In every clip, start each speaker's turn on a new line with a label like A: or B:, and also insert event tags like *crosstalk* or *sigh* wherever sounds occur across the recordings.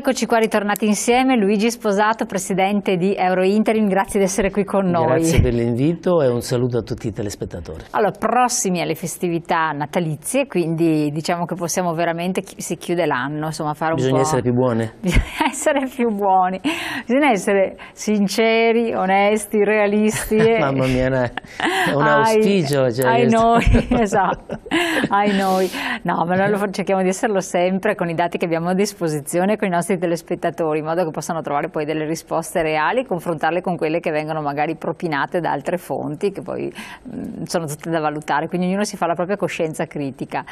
A: eccoci qua ritornati insieme. Luigi Sposato, presidente di Euro Interim, grazie di essere qui con noi. Grazie
B: dell'invito e un saluto a tutti i telespettatori.
A: Allora, prossimi alle festività natalizie, quindi diciamo che possiamo veramente, chi si chiude l'anno, insomma fare un Bisogna po'... essere più buoni. *laughs* Bisogna essere più buoni, bisogna essere sinceri, onesti, realisti. E... *laughs* Mamma mia,
B: è un *laughs* ai, auspicio. Cioè ai noi,
A: esatto, ai noi. No, ma noi cerchiamo di esserlo sempre con i dati che abbiamo a disposizione, con i nostri interessi telespettatori, in modo che possano trovare poi delle risposte reali confrontarle con quelle che vengono magari propinate da altre fonti, che poi mh, mm, sono tutte da valutare, quindi ognuno si fa la propria coscienza critica.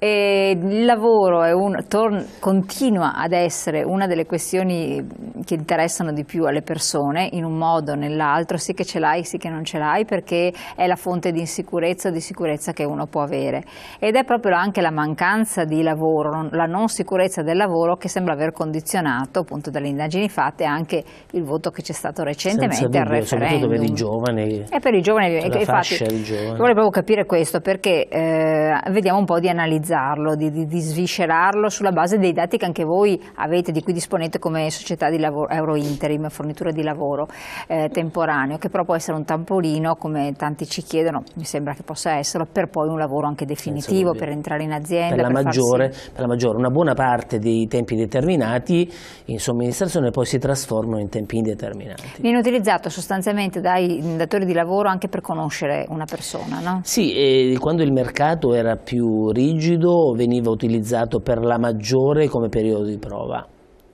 A: E il lavoro un, torn, continua ad essere una delle questioni che interessano di più alle persone, in un modo o nell'altro, sì che ce l'hai, sì che non ce l'hai, perché è la fonte di insicurezza o di sicurezza che uno può avere. Ed è proprio anche la mancanza di lavoro, la non sicurezza del lavoro che sembra aver condizionato, appunto dalle indagini fatte, anche il voto che c'è stato recentemente al referendum. per i
B: giovani.
A: E per i giovani, infatti,
B: giovani. volevo proprio
A: capire questo, perché eh, vediamo un po' di analizzare analizzarlo, di, di, di, sviscerarlo sulla base dei dati che anche voi avete, di cui disponete come società di lavoro, Euro Interim, fornitura di lavoro eh, temporaneo, che però può essere un tampolino, come tanti ci chiedono, mi sembra che possa esserlo, per poi un lavoro anche definitivo, per entrare in azienda. Per la, per maggiore,
B: farsi... per la maggiore, una buona parte dei tempi determinati in somministrazione poi si trasformano in tempi indeterminati.
A: Viene utilizzato sostanzialmente dai datori di lavoro anche per conoscere una persona, no?
B: Sì, quando il mercato era più rigido, periodo veniva utilizzato per la maggiore come periodo di prova.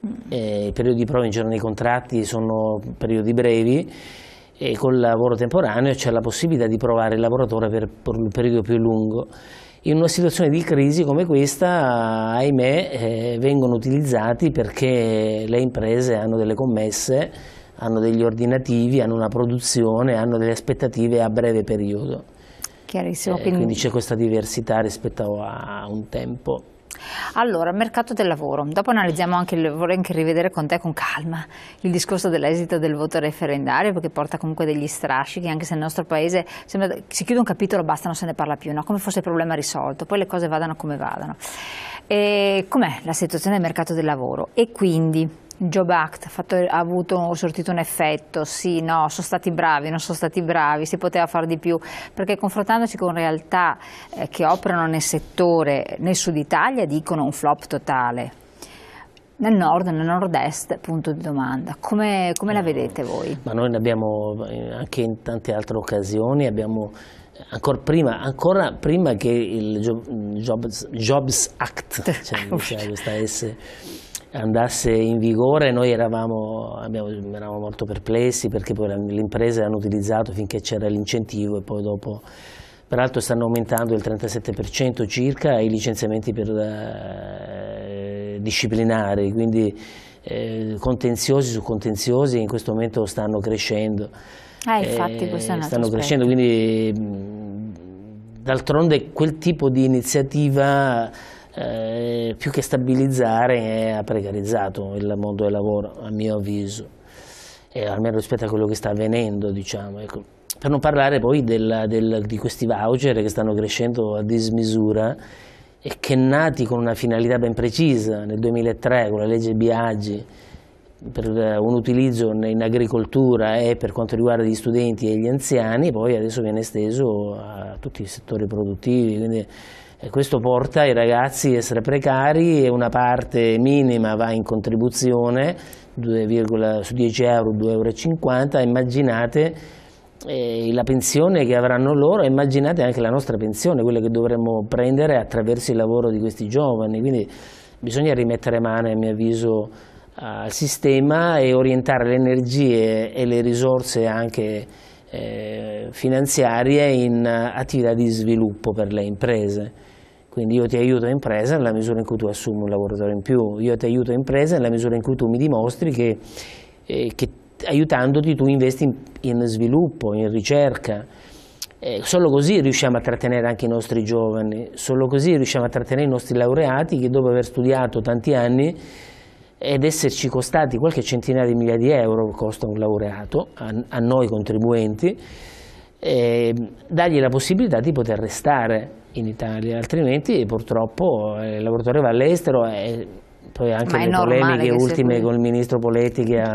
B: Mm. Eh, I periodi di prova in genere nei contratti sono periodi brevi e col lavoro temporaneo c'è la possibilità di provare il lavoratore per, per un periodo più lungo. In una situazione di crisi come questa, ahimè, eh, vengono utilizzati perché le imprese hanno delle commesse, hanno degli ordinativi, hanno una produzione, hanno delle aspettative a breve periodo.
A: Chiarissimo. Eh, quindi... quindi c'è
B: questa diversità rispetto a un tempo.
A: Allora, mercato del lavoro. Dopo analizziamo anche, vorrei anche rivedere con te con calma il discorso dell'esito del voto referendario perché porta comunque degli strascichi, anche se nel nostro paese sembra, si chiude un capitolo, basta, non se ne parla più, no? come fosse il problema risolto, poi le cose vadano come vadano. Com'è la situazione del mercato del lavoro? E quindi Job Act fatto, ha avuto sortito un effetto, sì, no, sono stati bravi, non sono stati bravi, si poteva fare di più, perché confrontandoci con realtà eh, che operano nel settore nel sud Italia dicono un flop totale. Nel nord, nel nord-est, punto di domanda. Come, come la vedete voi?
B: Ma noi ne abbiamo eh, anche in tante altre occasioni, abbiamo Ancora prima, ancora prima, che il Jobs, Jobs Act, *laughs* cioè, questa S andasse in vigore noi eravamo, abbiamo, eravamo molto perplessi perché poi le imprese hanno utilizzato finché c'era l'incentivo e poi dopo peraltro stanno aumentando il 37% circa i licenziamenti per, eh, disciplinari quindi eh, contenziosi su contenziosi in questo momento stanno crescendo
A: ah, infatti, questo è eh, stanno aspetto. crescendo
B: quindi mm, d'altronde quel tipo di iniziativa eh, più che stabilizzare ha precarizzato il mondo del lavoro, a mio avviso, eh, almeno rispetto a quello che sta avvenendo. Diciamo, ecco. Per non parlare poi del, del, di questi voucher che stanno crescendo a dismisura e che nati con una finalità ben precisa nel 2003 con la legge Biagi per eh, un utilizzo in agricoltura e per quanto riguarda gli studenti e gli anziani, poi adesso viene esteso a tutti i settori produttivi. Quindi, e questo porta i ragazzi a essere precari e una parte minima va in contribuzione, 2, su 10 euro 2,50 euro, immaginate eh, la pensione che avranno loro e immaginate anche la nostra pensione, quella che dovremmo prendere attraverso il lavoro di questi giovani, quindi bisogna rimettere mano, a mio avviso, al sistema e orientare le energie e le risorse anche eh, finanziarie in attività di sviluppo per le imprese. Quindi io ti aiuto in impresa nella misura in cui tu assumi un lavoratore in più, io ti aiuto in impresa nella misura in cui tu mi dimostri che, eh, che aiutandoti tu investi in, in sviluppo, in ricerca. Eh, solo così riusciamo a trattenere anche i nostri giovani, solo così riusciamo a trattenere i nostri laureati che dopo aver studiato tanti anni ed esserci costati qualche centinaia di migliaia di euro, costa un laureato, a, a noi contribuenti, eh, dargli la possibilità di poter restare in Italia, altrimenti purtroppo eh, il lavoratore va all'estero e poi anche le polemiche ultime con il ministro Poletti che ha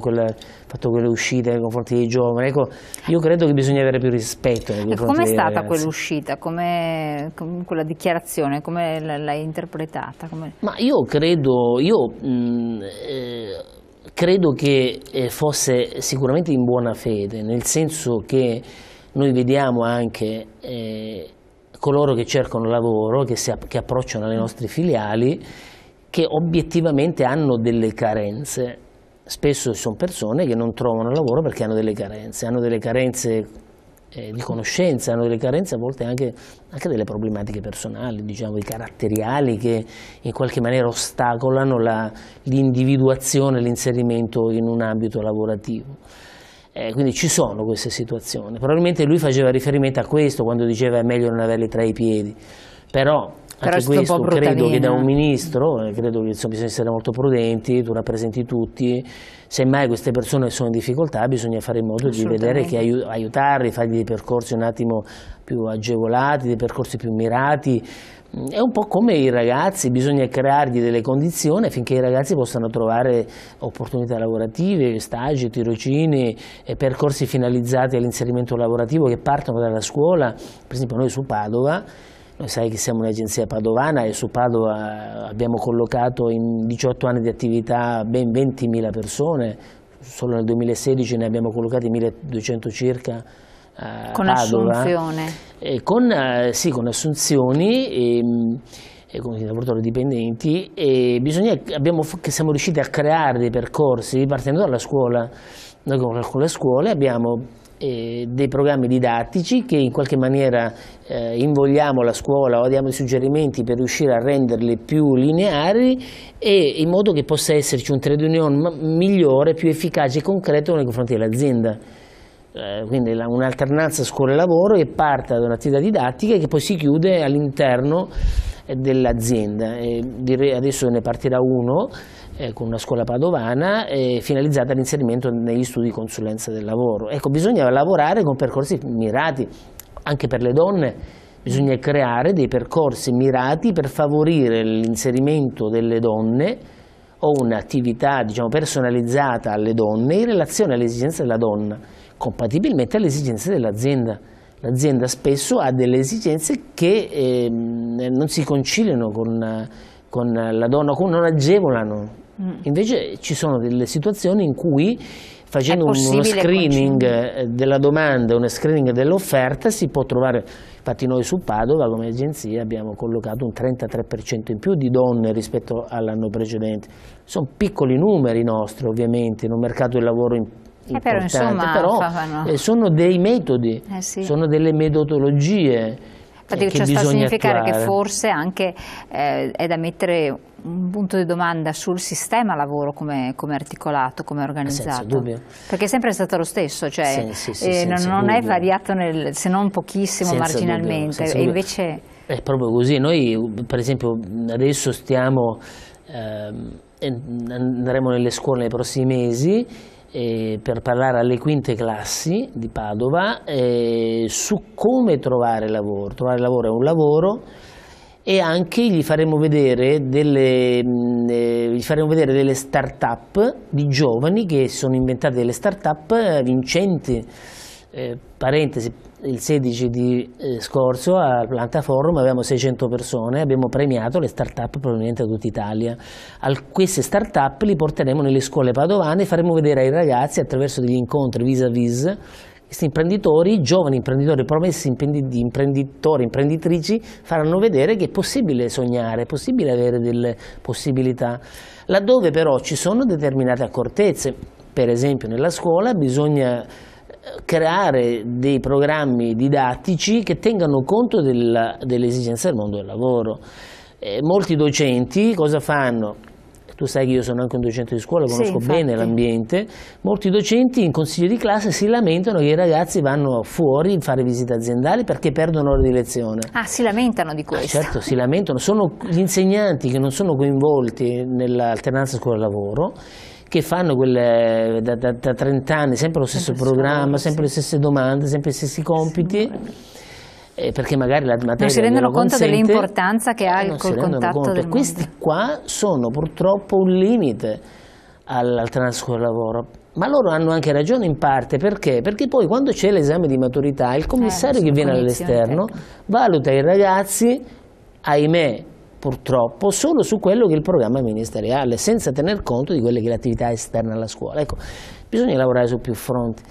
B: quel, fatto quelle uscite nei confronti dei giovani, ecco, io credo che bisogna avere più rispetto. come è stata quell'uscita,
A: come, com quella dichiarazione, come l'hai interpretata? Come...
B: Ma io credo, io, mh, mm, eh, credo che eh, fosse sicuramente in buona fede, nel senso che noi vediamo anche eh, coloro che cercano lavoro, che, si, che approcciano alle nostre filiali, che obiettivamente hanno delle carenze. Spesso sono persone che non trovano lavoro perché hanno delle carenze, hanno delle carenze eh, di conoscenza, hanno delle carenze a volte anche, anche, delle problematiche personali, diciamo, i caratteriali che in qualche maniera ostacolano l'individuazione, l'inserimento in un ambito lavorativo. Eh, quindi ci sono queste situazioni. Probabilmente lui faceva riferimento a questo quando diceva è meglio non averle tra i piedi, però anche però questo credo che da un ministro, eh, credo che insomma, bisogna essere molto prudenti, tu rappresenti tutti, semmai queste persone sono in difficoltà bisogna fare in modo di vedere che aiut aiutarli, fargli dei percorsi un attimo più agevolati, dei percorsi più mirati, è un po' come i ragazzi, bisogna creargli delle condizioni affinché i ragazzi possano trovare opportunità lavorative, stagi, tirocini, percorsi finalizzati all'inserimento lavorativo che partono dalla scuola, per esempio noi su Padova, noi sai che siamo un'agenzia padovana e su Padova abbiamo collocato in 18 anni di attività ben 20.000 persone, solo nel 2016 ne abbiamo collocati 1.200 circa eh, con Padova. Con, eh, sì, con assunzioni. E, e con i lavoratori dipendenti e bisogna, abbiamo, siamo riusciti a creare dei percorsi partendo dalla scuola. Noi con le scuole abbiamo eh, dei programmi didattici che in qualche maniera eh, invogliamo la scuola o diamo dei suggerimenti per riuscire a renderli più lineari e in modo che possa esserci un trade union migliore, più efficace e concreto nei confronti dell'azienda. Eh, quindi un'alternanza scuola-lavoro che parte da un'attività didattica e che poi si chiude all'interno eh, dell'azienda. Adesso ne partirà uno eh, con una scuola padovana finalizzata all'inserimento negli studi di consulenza del lavoro. Ecco, bisogna lavorare con percorsi mirati anche per le donne. Bisogna creare dei percorsi mirati per favorire l'inserimento delle donne o un'attività diciamo, personalizzata alle donne in relazione alle esigenze della donna compatibilmente alle esigenze dell'azienda. L'azienda spesso ha delle esigenze che eh, non si conciliano con, con la donna, con, non agevolano. Mm. Invece ci sono delle situazioni in cui facendo uno screening eh, della domanda, uno screening dell'offerta si può trovare, infatti noi su Padova come agenzia abbiamo collocato un 33% in più di donne rispetto all'anno precedente, sono piccoli numeri nostri ovviamente in un mercato del lavoro in eh, però, insomma, però fanno... Eh, sono dei metodi, eh sì. sono delle metodologie.
A: Infatti, ciò sta a significare attuare. che forse anche eh, è da mettere un punto di domanda sul sistema lavoro come, come articolato, come organizzato. Senza Perché è sempre stato lo stesso, cioè senza, sì, eh, non, non è variato nel, se non pochissimo senza marginalmente. Dubbio, invece...
B: È proprio così, noi per esempio adesso stiamo, ehm, andremo nelle scuole nei prossimi mesi eh, per parlare alle quinte classi di Padova eh, su come trovare lavoro. Trovare lavoro è un lavoro e anche gli faremo vedere delle, mm, eh, faremo vedere delle start-up di giovani che sono inventate delle start-up vincenti, eh, parentesi, il 16 di eh, scorso al Planta Forum avevamo 600 persone, abbiamo premiato le start-up provenienti da tutta Italia. Al, queste start-up li porteremo nelle scuole padovane e faremo vedere ai ragazzi attraverso degli incontri vis à -vis, questi imprenditori, giovani imprenditori, promessi imprenditori, imprenditrici, faranno vedere che è possibile sognare, è possibile avere delle possibilità, laddove però ci sono determinate accortezze. Per esempio nella scuola bisogna creare dei programmi didattici che tengano conto della, delle esigenze del mondo del lavoro. Eh, molti docenti cosa fanno? Tu sai che io sono anche un docente di scuola, conosco sì, bene l'ambiente. Molti docenti in consiglio di classe si lamentano che i ragazzi vanno fuori a fare visite aziendali perché perdono l'ora di lezione.
A: Ah, si lamentano di ah, questo? Ah,
B: certo, si lamentano. Sono gli insegnanti che non sono coinvolti nell'alternanza scuola-lavoro che fanno quelle, da, da, da 30 anni sempre lo stesso sempre programma, sempre le stesse domande, sempre gli stessi compiti. Eh, perché magari la materia non si rendono conto dell'importanza
A: che eh, ha il col contatto conto. del questi
B: mondo. qua sono purtroppo un limite al, al transito del lavoro ma loro hanno anche ragione in parte perché? Perché poi quando c'è l'esame di maturità il eh, commissario eh, che viene all'esterno valuta i ragazzi ahimè purtroppo solo su quello che è il programma ministeriale, senza tener conto di quelle che è l'attività esterna alla scuola. Ecco, bisogna lavorare su più fronti.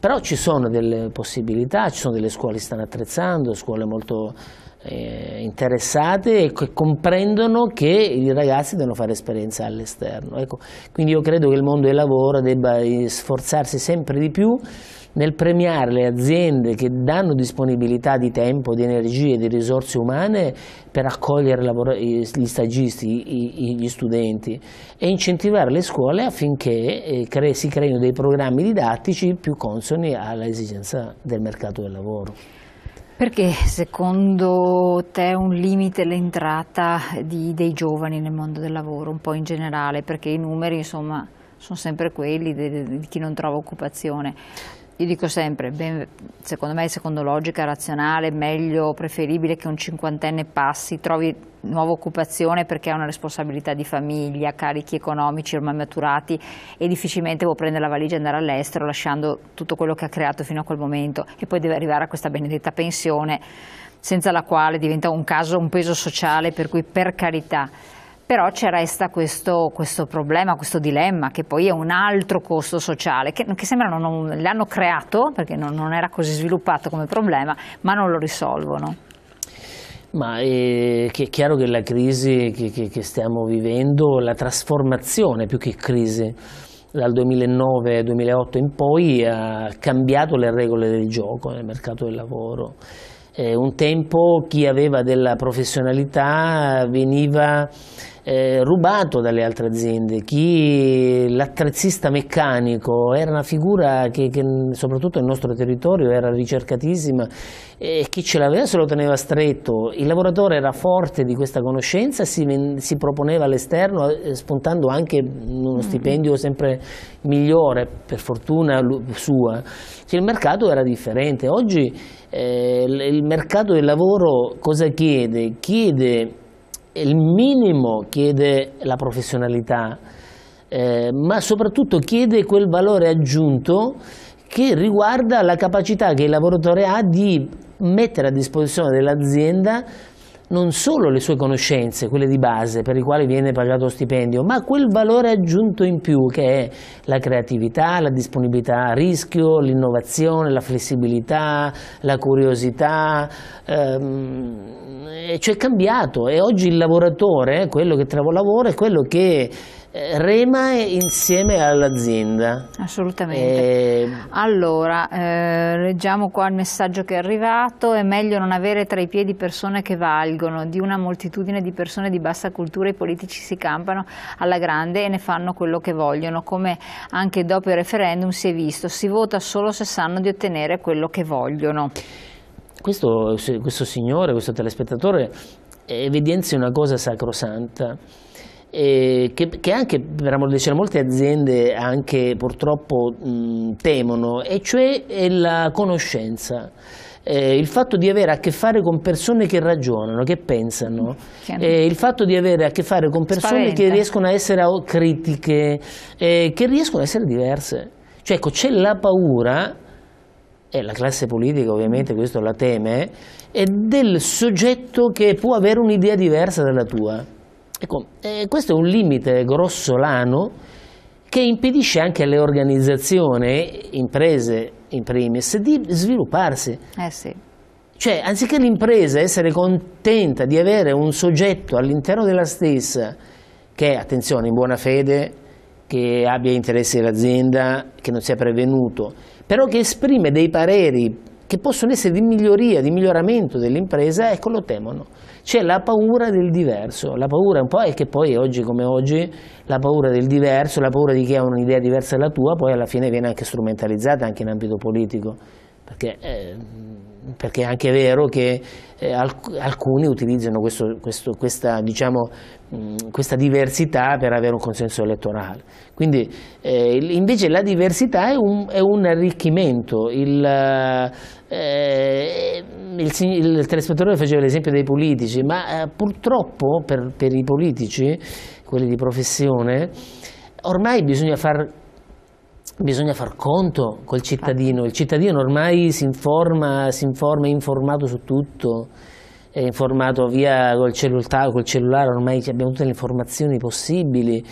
B: Però ci sono delle possibilità, ci sono delle scuole che stanno attrezzando, scuole molto eh, interessate e che comprendono che i ragazzi devono fare esperienza all'esterno. Ecco, quindi io credo che il mondo del lavoro debba eh, sforzarsi sempre di più nel premiare le aziende che danno disponibilità di tempo, di energie, di risorse umane per accogliere gli stagisti, gli studenti e incentivare le scuole affinché eh, si creino dei programmi didattici più consoni all'esigenza del mercato del lavoro.
A: Perché secondo te è un limite l'entrata dei giovani nel mondo del lavoro, un po' in generale? Perché i numeri insomma, sono sempre quelli di, di chi non trova occupazione. Io dico sempre, ben, secondo me secondo logica razionale, meglio, preferibile che un cinquantenne passi, trovi nuova occupazione perché ha una responsabilità di famiglia, carichi economici ormai maturati e difficilmente può prendere la valigia e andare all'estero lasciando tutto quello che ha creato fino a quel momento e poi deve arrivare a questa benedetta pensione senza la quale diventa un caso, un peso sociale per cui per carità però ci resta questo, questo, problema, questo dilemma che poi è un altro costo sociale che, che sembra non, non l'hanno creato perché non, non era così sviluppato come problema ma non lo risolvono.
B: Ma eh, è, chiaro che la crisi che, stiamo vivendo, la trasformazione più che crisi dal 2009-2008 in poi ha cambiato le regole del gioco nel mercato del lavoro. Eh, un tempo chi aveva della professionalità veniva eh, rubato dalle altre aziende, chi l'attrezzista meccanico era una figura che, che, soprattutto nel nostro territorio era ricercatissima e chi ce l'aveva se lo teneva stretto, il lavoratore era forte di questa conoscenza, si, si proponeva all'esterno eh, spuntando anche uno mm. stipendio sempre migliore, per fortuna sua, cioè, il mercato era differente, oggi eh, il mercato del lavoro cosa chiede? Chiede il minimo chiede la professionalità, eh, ma soprattutto chiede quel valore aggiunto che riguarda la capacità che il lavoratore ha di mettere a disposizione dell'azienda non solo le sue conoscenze, quelle di base per le quali viene pagato lo stipendio, ma quel valore aggiunto in più che è la creatività, la disponibilità a rischio, l'innovazione, la flessibilità, la curiosità, ehm, cioè è cambiato e oggi il lavoratore, eh, quello che lavora è quello che Rema insieme all'azienda.
A: Assolutamente. E... Eh, allora, eh, leggiamo qua il messaggio che è arrivato, è meglio non avere tra i piedi persone che valgono, di una moltitudine di persone di bassa cultura i politici si campano alla grande e ne fanno quello che vogliono, come anche dopo il referendum si è visto, si vota solo se sanno di ottenere quello che vogliono.
B: Questo, questo signore, questo telespettatore evidenzia una cosa sacrosanta eh, che, che, anche diciamo, molte aziende anche purtroppo mh, temono, e cioè la conoscenza. Eh, il fatto di avere a che fare con persone che ragionano, che pensano, eh, il fatto di avere a che fare con persone Spaventa. che riescono a essere critiche, eh, che riescono a essere diverse. Cioè, ecco, c'è la paura, e la classe politica ovviamente questo la teme, eh, del soggetto che può avere un'idea diversa dalla tua. Ecco, eh, questo è un limite grossolano che impedisce anche alle organizzazioni, imprese in primis, di svilupparsi. Eh sì. Cioè, anziché l'impresa essere contenta di avere un soggetto all'interno della stessa che, attenzione, in buona fede, che abbia interessi dell'azienda, che non sia prevenuto, però che esprime dei pareri che possono essere di miglioria, di miglioramento dell'impresa, ecco lo temono. C'è la paura del diverso, la paura un po' è che poi oggi come oggi la paura del diverso, la paura di chi ha un'idea diversa dalla tua, poi alla fine viene anche strumentalizzata anche in ambito politico, perché eh, perché è anche vero che eh, alcuni utilizzano questo, questo, questa, diciamo, mh, questa, diversità per avere un consenso elettorale. Quindi eh, invece la diversità è un, è un arricchimento. Il, eh, il, il telespettatore faceva l'esempio dei politici, ma eh, purtroppo per, per i politici, quelli di professione, ormai bisogna far bisogna far conto col cittadino, il cittadino ormai si informa, si informa è informato su tutto, è informato via col cellulare, col cellulare ormai abbiamo tutte le informazioni possibili,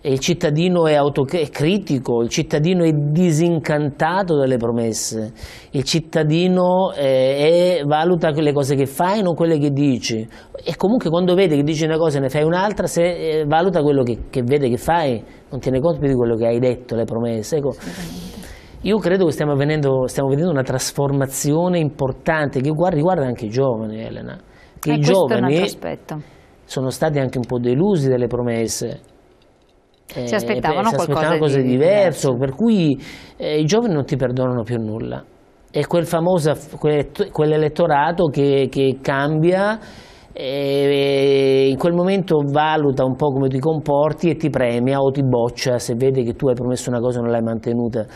B: e il cittadino è, è, critico, il cittadino è disincantato dalle promesse, il cittadino è, eh, è, valuta le cose che fai e non quelle che dici e comunque quando vede che dici una cosa e ne fai un'altra, eh, valuta quello che, che vede che fai non tiene conto più di quello che hai detto, le promesse. Ecco, io credo che stiamo, avvenendo, stiamo vedendo una trasformazione importante che riguarda anche i giovani, Elena. Che eh, i giovani sono stati anche un po' delusi dalle promesse.
A: si eh, aspettavano, eh, si aspettavano qualcosa, di, diverso,
B: diverso, per cui eh, i giovani non ti perdonano più nulla. È quel famoso, quell'elettorato che, che cambia in quel momento valuta un po' come ti comporti e ti premia o ti boccia se vede che tu hai promesso una cosa e non l'hai mantenuta.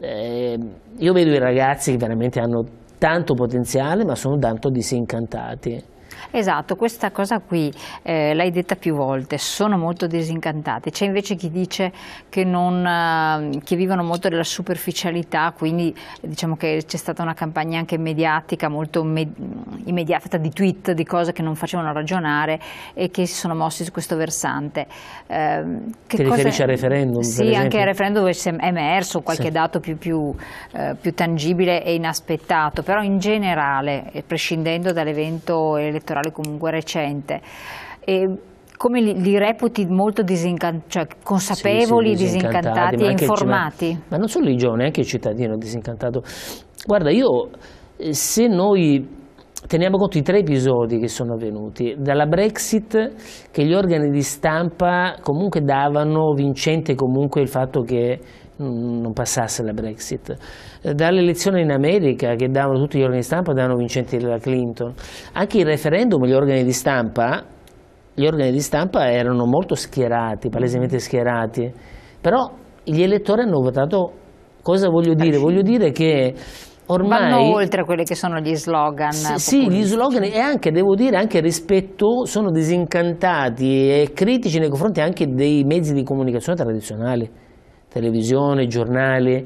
B: Eh, io vedo i ragazzi che veramente hanno tanto potenziale ma sono tanto disincantati.
A: Esatto, questa cosa qui eh, l'hai detta più volte, sono molto disincantate. C'è invece chi dice che, non, eh, che, vivono molto della superficialità, quindi diciamo che c'è stata una campagna anche mediatica, molto med immediata di tweet, di cose che non facevano ragionare e che si sono mossi su questo versante. Eh, che Ti riferisci cose... al referendum? Sì, anche al referendum dove è emerso qualche sì. dato più, più, eh, più tangibile e inaspettato, però in generale, prescindendo dall'evento elettorale, elettorale comunque recente. E come li, li, reputi molto disincantati, cioè consapevoli, sì, sì, disincantati, disincantati e informati? Ma, non
B: solo i giovani, anche eh, il cittadino disincantato. Guarda, io eh, se noi teniamo conto di tre episodi che sono avvenuti, dalla Brexit che gli organi di stampa comunque davano vincente comunque il fatto che Mm, non passasse la Brexit, eh, dalle elezioni in America che davano tutti gli organi di stampa davano vincenti la Clinton, anche il referendum gli organi di stampa, gli organi di stampa erano molto schierati, mm-hmm. palesemente schierati, però gli elettori hanno votato, cosa voglio dire? Voglio dire che ormai... Vanno oltre
A: a quelli che sono gli slogan. Sì,
B: gli slogan e anche, devo dire, anche rispetto, sono disincantati e critici nei confronti anche dei mezzi di comunicazione tradizionali televisione, giornali,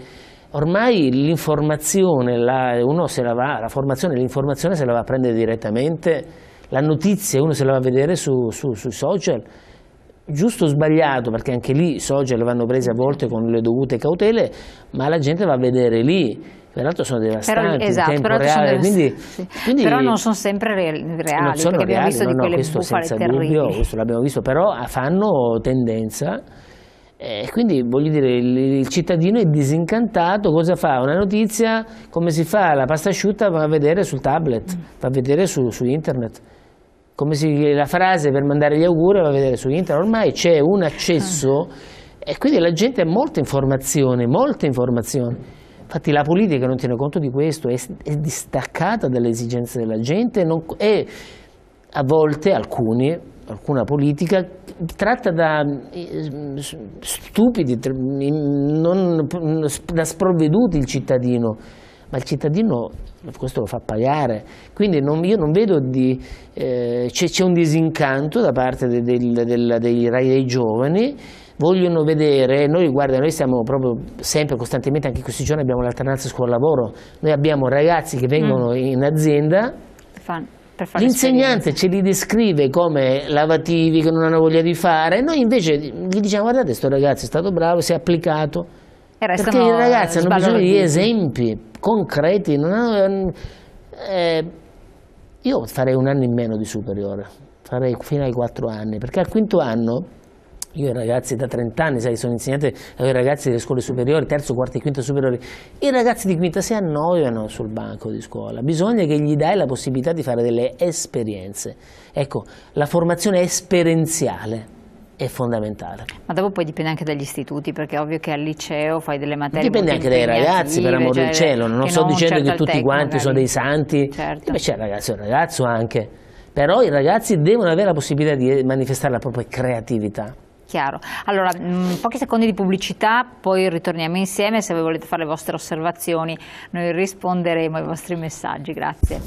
B: ormai l'informazione, la, la, la, formazione, l'informazione se la va a prendere direttamente, la notizia uno se la va a vedere su, su, sui social, giusto o sbagliato, perché anche lì i social vanno presi a volte con le dovute cautele, ma la gente va a vedere lì. Peraltro sono devastanti però, esatto, tempo reale, quindi, sì. quindi, però non sono
A: sempre reali, non sono perché reali, abbiamo visto no, di quelle no, questo bufale terribili. Dubbio,
B: questo l'abbiamo visto, però ah, fanno tendenza e eh, quindi voglio dire, il, il, cittadino è disincantato, cosa fa? Una notizia, come si fa la pasta asciutta, va a vedere sul tablet, mm. va a vedere su, su internet. Come si, la frase per mandare gli auguri va a vedere su internet, ormai c'è un accesso ah. e quindi la gente ha molta informazione, molta informazione. Infatti la politica non tiene conto di questo, è, è distaccata dalle esigenze della gente, non, e a volte alcuni, alcuna politica tratta da mm, stupidi, non, da sprovveduti il cittadino, ma il cittadino questo lo fa pagare, quindi non, io non vedo di... Eh, c'è un disincanto da parte del, del, del, dei, dei giovani vogliono vedere, noi guarda, noi siamo proprio sempre costantemente, anche in questi giorni abbiamo l'alternanza scuola-lavoro, noi abbiamo ragazzi che vengono mm. in azienda, Fan. L'insegnante ce li descrive come lavativi che non hanno voglia di fare, noi invece gli diciamo guardate questo ragazzo è stato bravo, si è applicato,
A: perché i ragazzi hanno bisogno di esempi
B: concreti, hanno, eh, io farei un anno in meno di superiore, farei fino ai quattro anni, perché al quinto anno io ai ragazzi da 30 anni, sai, sono insegnante ai ragazzi delle scuole superiori, terzo, quarto e quinto superiori. I ragazzi di quinta si annoiano sul banco di scuola. Bisogna che gli dai la possibilità di fare delle esperienze. Ecco, la formazione esperienziale è fondamentale.
A: Ma dopo poi dipende anche dagli istituti, perché è ovvio che al liceo fai delle materie. Dipende anche dai ragazzi, per amor del cioè, cielo. Non sto non dicendo certo che tutti tecno, quanti magari. sono dei
B: santi. Certo. Invece il ragazzo è un ragazzo anche. Però i ragazzi devono avere la possibilità di manifestare la propria creatività
A: chiaro. Allora, mh, mm, pochi secondi di pubblicità, poi ritorniamo insieme se voi volete fare le vostre osservazioni, noi risponderemo ai vostri messaggi. Grazie.